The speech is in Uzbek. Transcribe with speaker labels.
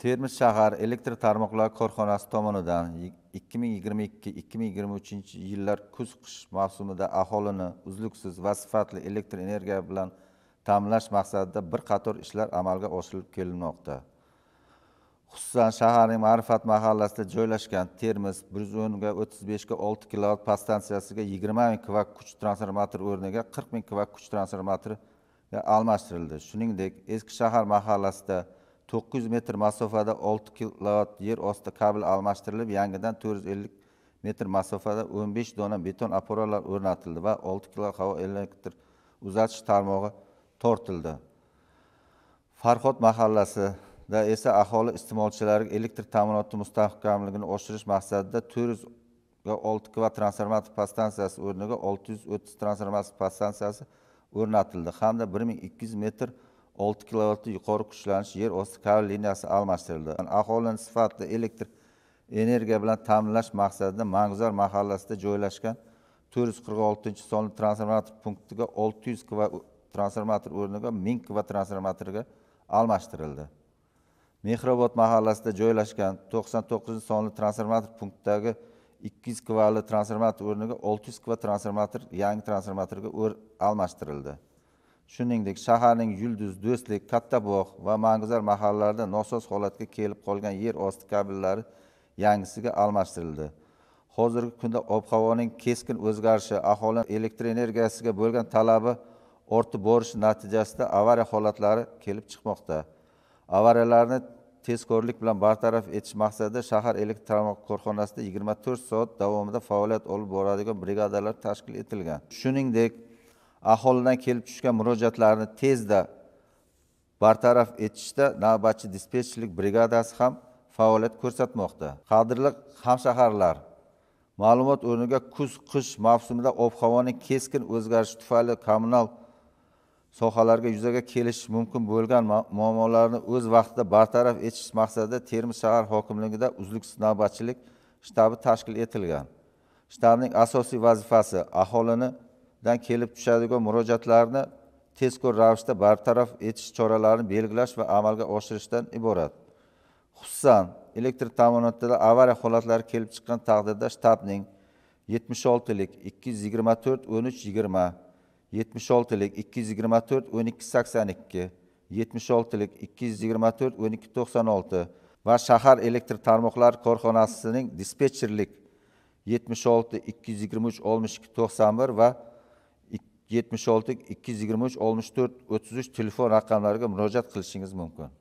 Speaker 1: termiz shahar elektr tarmoqlar korxonasi tomonidan 2022-2023 yillar kuz qish mavsumida aholini uzluksiz va sifatli elektr energiya bilan ta'minlash maqsadida bir qator ishlar amalga oshirilib kelinmoqda xususan shaharning ma'rifat mahallasida joylashgan termiz bir yuz o'nga o'ttiz beshga olti kilovat podstansiyasiga yigirma ming kvak kuch transformator o'rniga qirq ming kvak kuch transformatorga almashtirildi shuningdek eski shahar mahallasida to'qqiz yuz metr masofada olti kilovat yer osti kabel almashtirilib yangidan to'rt yuz ellik metr masofada o'n besh dona beton opporalar o'rnatildi va olti kilovat havo elektr uzatish tarmog'i tortildi farhod mahallasida esa aholi iste'molchilariga elektr ta'minoti mustahkamligini oshirish maqsadida to'rt yuzga olti kivat transformator podstansiyasi o'rniga olti yuz o'ttiz transformator podstansiyasi o'rnatildi hamda bir ming ikki yuz metr olti kilovatli yuqori kuchlanish yer osti kabel liniyasi almashtirildi aholini sifatli elektr energiya bilan ta'minlash maqsadida mang'uzar mahallasida joylashgan to'rt yuz qirq oltinchi sonli transformator punktiga olti yuz transformator o'rniga ming kva transformatorga almashtirildi mehrobod mahallasida joylashgan to'qson to'qqizinchi sonli transformator punktidagi ikki yuz kvali transformator o'rniga olti yuz transformator yangi transformatorga almashtirildi shuningdek shaharning yulduz do'stlik katta bog' va mang'izar mahallalarida nosoz holatga kelib qolgan yer osti kabellari yangisiga almashtirildi hozirgi kunda ob havoning keskin o'zgarishi aholi elektr energiyasiga bo'lgan talabi ortib borishi natijasida avariya holatlari kelib chiqmoqda avariyalarni tezkorlik bilan bartaraf etish maqsadida shahar elektr tarmoq korxonasida yigirma to'rt soat davomida faoliyat olib boradigan brigadalar tashkil etilgan shuningdek aholidan kelib tushgan murojaatlarni tezda bartaraf etishda navbatchi dispetcherlik brigadasi ham faoliyat ko'rsatmoqda qadrli hamshaharlar ma'lumot o'rniga kuz qish mavsumida ob havoning keskin o'zgarishi tufayli kommunal sohalarga yuzaga kelishi mumkin bo'lgan muammolarni o'z vaqtida bartaraf etish maqsadida termiz shahar hokimligida uzluksiz navbatchilik shtabi tashkil etilgan shtabning asosiy vazifasi aholini dan kelib tushadigan murojaatlarni tezkor ravishda bartaraf etish choralarini belgilash va amalga oshirishdan iborat xususan elektr ta'minotida avariya holatlari kelib chiqqan taqdirda shtabning yetmish oltilik ikki yuz yigirma to'rt o'n uch yigirma yetmish oltilik ikki yuz yigirma to'rt o'n ikki sakson ikki yetmish oltilik ikki yuz yigirma to'rt o'n ikki to'qson olti va shahar elektr tarmoqlari korxonasining dispetcherlik yetmish olti ikki yuz yigirma uch oltmish ikki to'qson bir va yetmish olti ikki yuz yigirma uch oltmish to'rt o'ttiz uch telefon raqamlariga murojaat qilishingiz mumkin